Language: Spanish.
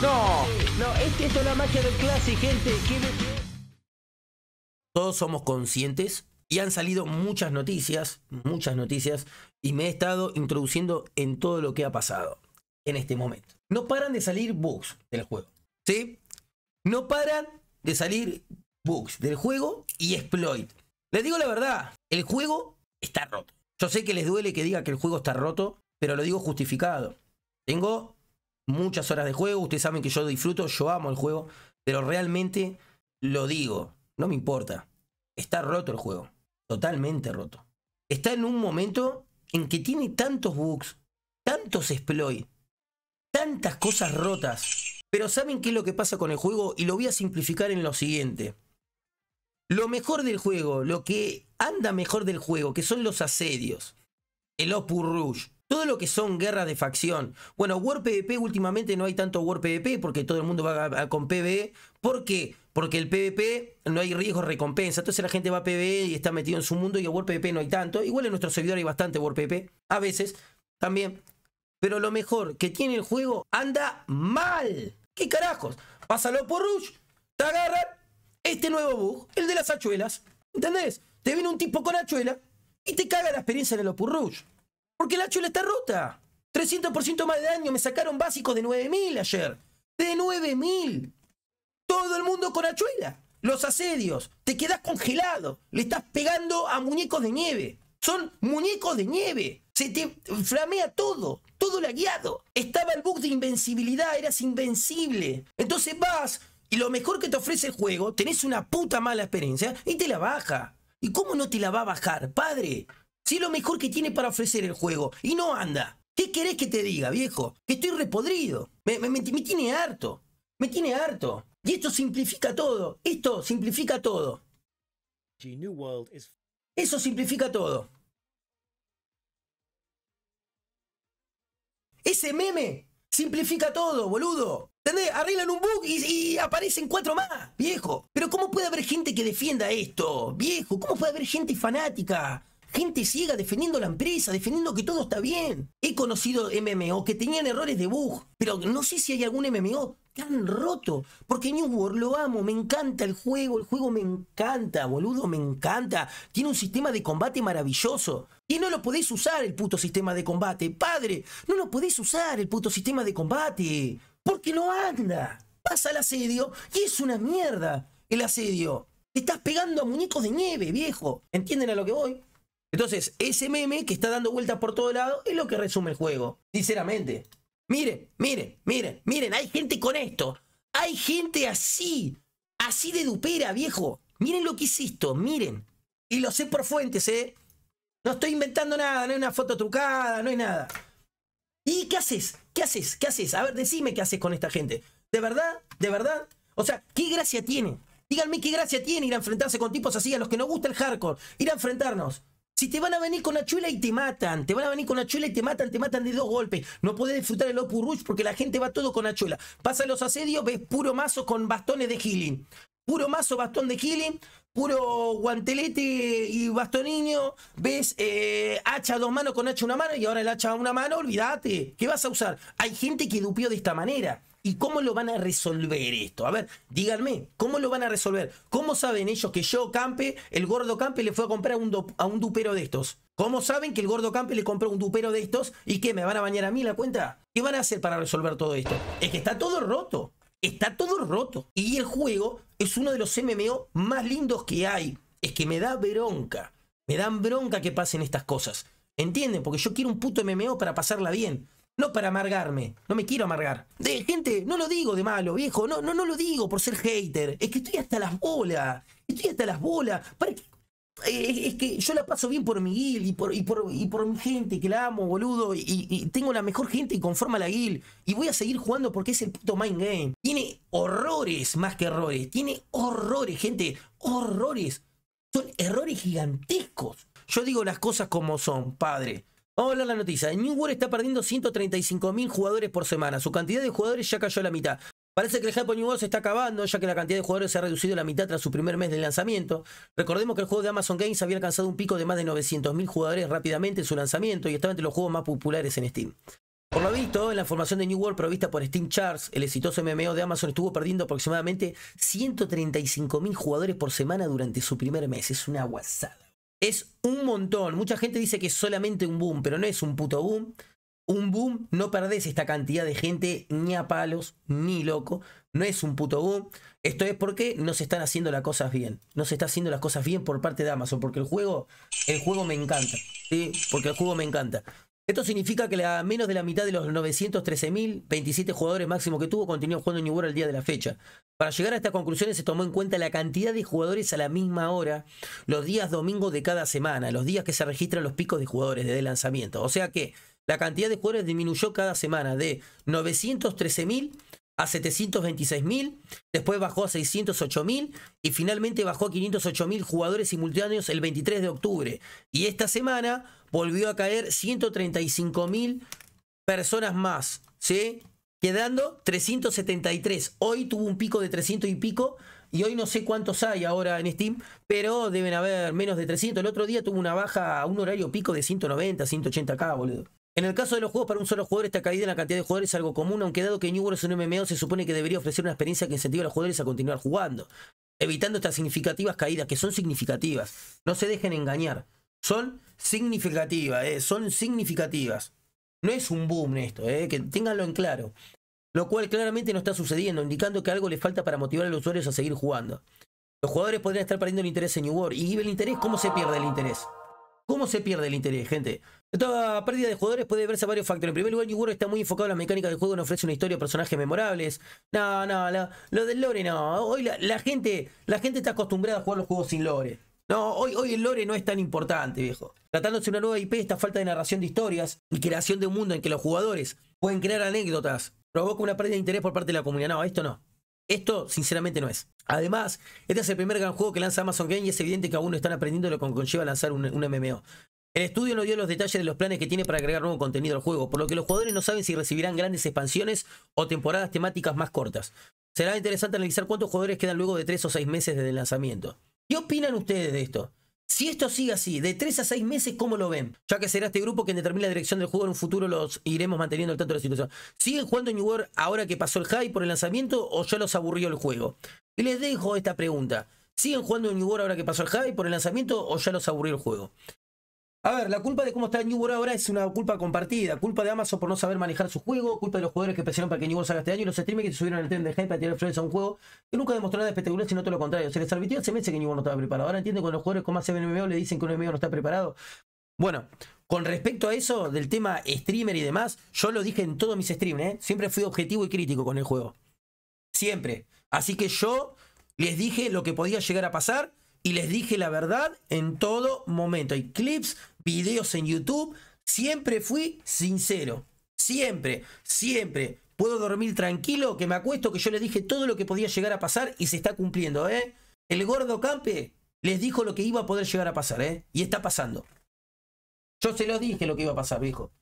¡No! No, esto es la magia del clase, gente. Todos somos conscientes y han salido muchas noticias, muchas noticias, y me he estado introduciendo en todo lo que ha pasado en este momento. No paran de salir bugs del juego, ¿sí? No paran de salir bugs del juego y exploit. Les digo la verdad, el juego está roto. Yo sé que les duele que diga que el juego está roto, pero lo digo justificado. Tengo muchas horas de juego, ustedes saben que yo disfruto, yo amo el juego, pero realmente lo digo, no me importa. Está roto el juego, totalmente roto. Está en un momento en que tiene tantos bugs, tantos exploits, tantas cosas rotas. Pero ¿saben qué es lo que pasa con el juego? Y lo voy a simplificar en lo siguiente. Lo mejor del juego, lo que anda mejor del juego, que son los asedios, el Opus Rouge, todo lo que son guerras de facción. Bueno, War PvP últimamente no hay tanto War PvP porque todo el mundo va con PvE. ¿Por qué? Porque el PvP no hay riesgo recompensa. Entonces la gente va a PvE y está metido en su mundo y a War PvP no hay tanto. Igual en nuestro servidor hay bastante War PvP. A veces también. Pero lo mejor que tiene el juego anda mal. ¿Qué carajos? Pásalo por Rush. Te agarra este nuevo bug, el de las hachuelas. ¿Entendés? Te viene un tipo con hachuela y te caga la experiencia de el Porque la hachuela está rota. 300% más de daño. Me sacaron básicos de 9000 ayer. De 9000. Todo el mundo con hachuela. Los asedios. Te quedas congelado. Le estás pegando a muñecos de nieve. Son muñecos de nieve. Se te flamea todo, todo guiado Estaba el bug de invencibilidad, eras invencible. Entonces vas, y lo mejor que te ofrece el juego, tenés una puta mala experiencia y te la baja. ¿Y cómo no te la va a bajar, padre? Si es lo mejor que tiene para ofrecer el juego y no anda. ¿Qué querés que te diga, viejo? Que estoy repodrido. Me, tiene harto. Me tiene harto. Y esto simplifica todo. Esto simplifica todo. Eso simplifica todo. Ese meme simplifica todo, boludo. ¿Entendés? Arreglan un bug y, aparecen cuatro más, viejo. Pero ¿cómo puede haber gente que defienda esto, viejo? ¿Cómo puede haber gente fanática? Gente ciega defendiendo la empresa, defendiendo que todo está bien. He conocido MMO que tenían errores de bug, pero no sé si hay algún MMO tan roto. Porque New World lo amo, me encanta el juego, el juego me encanta, boludo, me encanta. Tiene un sistema de combate maravilloso. Y no lo podés usar el puto sistema de combate, padre. No lo podés usar el puto sistema de combate porque no anda. Pasa el asedio y es una mierda el asedio. Te estás pegando a muñecos de nieve, viejo. ¿Entienden a lo que voy? Entonces, ese meme que está dando vueltas por todo lado es lo que resume el juego, sinceramente. Miren, miren, miren, miren, hay gente con esto. Hay gente así, así de dupera, viejo. Miren lo que hiciste, esto, miren. Y lo sé por fuentes, ¿eh? No estoy inventando nada, no hay una foto trucada, no hay nada. ¿Y qué haces? ¿Qué haces? ¿Qué haces? A ver, decime qué haces con esta gente. ¿De verdad? ¿De verdad? O sea, ¿qué gracia tiene? Díganme qué gracia tiene ir a enfrentarse con tipos así, a los que no gusta el hardcore. Ir a enfrentarnos. Si te van a venir con la chula y te matan, te van a venir con la chula y te matan, te matan de dos golpes. No podés disfrutar el Opus Rush porque la gente va todo con la chula. Pasa los asedios, ves puro mazo con bastones de healing puro mazo bastón de killing, puro guantelete y bastoniño, ves eh, hacha dos manos con hacha una mano y ahora el hacha una mano, olvídate, ¿qué vas a usar? Hay gente que dupió de esta manera. ¿Y cómo lo van a resolver esto? A ver, díganme, ¿cómo lo van a resolver? ¿Cómo saben ellos que yo, Campe, el gordo Campe, le fue a comprar a un dupero de estos? ¿Cómo saben que el gordo Campe le compró un dupero de estos? ¿Y que ¿Me van a bañar a mí la cuenta? ¿Qué van a hacer para resolver todo esto? Es que está todo roto. Está todo roto. Y el juego es uno de los MMO más lindos que hay. Es que me da bronca. Me dan bronca que pasen estas cosas. ¿Entienden? Porque yo quiero un puto MMO para pasarla bien. No para amargarme. No me quiero amargar. De, gente, no lo digo de malo, viejo. No, no, no lo digo por ser hater. Es que estoy hasta las bolas. Estoy hasta las bolas. ¿Para eh, es que yo la paso bien por mi guild y por, y por, y por mi gente, que la amo, boludo. Y, tengo la mejor gente y conforma la guild. Y voy a seguir jugando porque es el puto mind game. Tiene horrores más que errores. Tiene horrores, gente. Horrores. Son errores gigantescos. Yo digo las cosas como son, padre. Vamos a la noticia. New World está perdiendo 135.000 jugadores por semana. Su cantidad de jugadores ya cayó a la mitad. Parece que el hype New World se está acabando, ya que la cantidad de jugadores se ha reducido a la mitad tras su primer mes de lanzamiento. Recordemos que el juego de Amazon Games había alcanzado un pico de más de 900.000 jugadores rápidamente en su lanzamiento y estaba entre los juegos más populares en Steam. Por lo visto, en la formación de New World provista por Steam Charts, el exitoso MMO de Amazon estuvo perdiendo aproximadamente 135.000 jugadores por semana durante su primer mes. Es una guasada. Es un montón. Mucha gente dice que es solamente un boom, pero no es un puto boom un boom, no perdés esta cantidad de gente ni a palos, ni loco. No es un puto boom. Esto es porque no se están haciendo las cosas bien. No se está haciendo las cosas bien por parte de Amazon. Porque el juego, el juego me encanta. ¿sí? Porque el juego me encanta. Esto significa que la, menos de la mitad de los 913.027 jugadores máximo que tuvo continuó jugando New World al día de la fecha. Para llegar a estas conclusiones se tomó en cuenta la cantidad de jugadores a la misma hora, los días domingos de cada semana, los días que se registran los picos de jugadores desde el lanzamiento. O sea que la cantidad de jugadores disminuyó cada semana de 913.000 a 726.000, después bajó a 608.000 y finalmente bajó a 508.000 jugadores simultáneos el 23 de octubre. Y esta semana volvió a caer 135.000 personas más, ¿sí? Quedando 373. Hoy tuvo un pico de 300 y pico y hoy no sé cuántos hay ahora en Steam, pero deben haber menos de 300. El otro día tuvo una baja a un horario pico de 190, 180k, boludo. En el caso de los juegos para un solo jugador, esta caída en la cantidad de jugadores es algo común, aunque dado que New World es un MMO, se supone que debería ofrecer una experiencia que incentive a los jugadores a continuar jugando, evitando estas significativas caídas, que son significativas. No se dejen engañar. Son significativas, eh, son significativas. No es un boom esto, eh, que ténganlo en claro. Lo cual claramente no está sucediendo, indicando que algo le falta para motivar a los usuarios a seguir jugando. Los jugadores podrían estar perdiendo el interés en New World. ¿Y el interés? ¿Cómo se pierde el interés? ¿Cómo se pierde el interés, gente? Esta pérdida de jugadores puede verse a varios factores. En primer lugar, World está muy enfocado en la mecánica del juego, no ofrece una historia, personajes memorables. No, no, lo del lore no. Hoy la, gente, la gente está acostumbrada a jugar los juegos sin lore. No, hoy, hoy el lore no es tan importante, viejo. Tratándose de una nueva IP, esta falta de narración de historias y creación de un mundo en que los jugadores pueden crear anécdotas provoca una pérdida de interés por parte de la comunidad. No, esto no. Esto, sinceramente, no es. Además, este es el primer gran juego que lanza Amazon Game y es evidente que aún no están aprendiendo lo que conlleva lanzar un, MMO. El estudio no dio los detalles de los planes que tiene para agregar nuevo contenido al juego, por lo que los jugadores no saben si recibirán grandes expansiones o temporadas temáticas más cortas. Será interesante analizar cuántos jugadores quedan luego de 3 o 6 meses desde el lanzamiento. ¿Qué opinan ustedes de esto? Si esto sigue así, de 3 a 6 meses, ¿cómo lo ven? Ya que será este grupo quien determine la dirección del juego en un futuro, los iremos manteniendo al tanto de la situación. ¿Siguen jugando New World ahora que pasó el hype por el lanzamiento o ya los aburrió el juego? Y les dejo esta pregunta. ¿Siguen jugando New World ahora que pasó el hype por el lanzamiento o ya los aburrió el juego? A ver, la culpa de cómo está New World ahora es una culpa compartida. Culpa de Amazon por no saber manejar su juego, culpa de los jugadores que presionaron para que New World salga este año y los streamers que subieron al tren de hype para tirar flores a un juego que nunca demostró nada espectacular, sino todo lo contrario. Se les arbitró hace meses que New World no estaba preparado. Ahora entiendo que los jugadores como más MMO le dicen que un MMO no está preparado. Bueno, con respecto a eso, del tema streamer y demás, yo lo dije en todos mis streams, ¿eh? Siempre fui objetivo y crítico con el juego. Siempre. Así que yo les dije lo que podía llegar a pasar y les dije la verdad en todo momento. Hay clips, videos en YouTube. Siempre fui sincero. Siempre, siempre. Puedo dormir tranquilo, que me acuesto, que yo les dije todo lo que podía llegar a pasar y se está cumpliendo, ¿eh? El gordo Campe les dijo lo que iba a poder llegar a pasar, ¿eh? Y está pasando. Yo se los dije lo que iba a pasar, viejo.